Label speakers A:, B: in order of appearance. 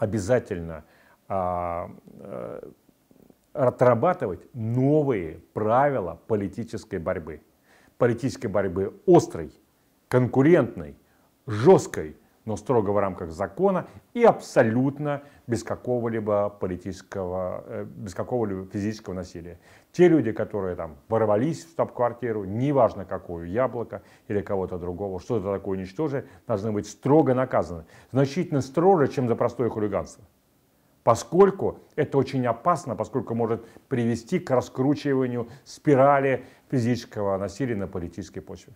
A: обязательно а, э, отрабатывать новые правила политической борьбы. Политической борьбы острой, конкурентной, жесткой, но строго в рамках закона и абсолютно без какого-либо политического, э, без какого-либо физического насилия. Те люди, которые там ворвались в штаб-квартиру, неважно какую, яблоко или кого-то другого, что-то такое уничтожили, должны быть строго наказаны. Значительно строже, чем за простое хулиганство. Поскольку это очень опасно, поскольку может привести к раскручиванию спирали физического насилия на политической почве.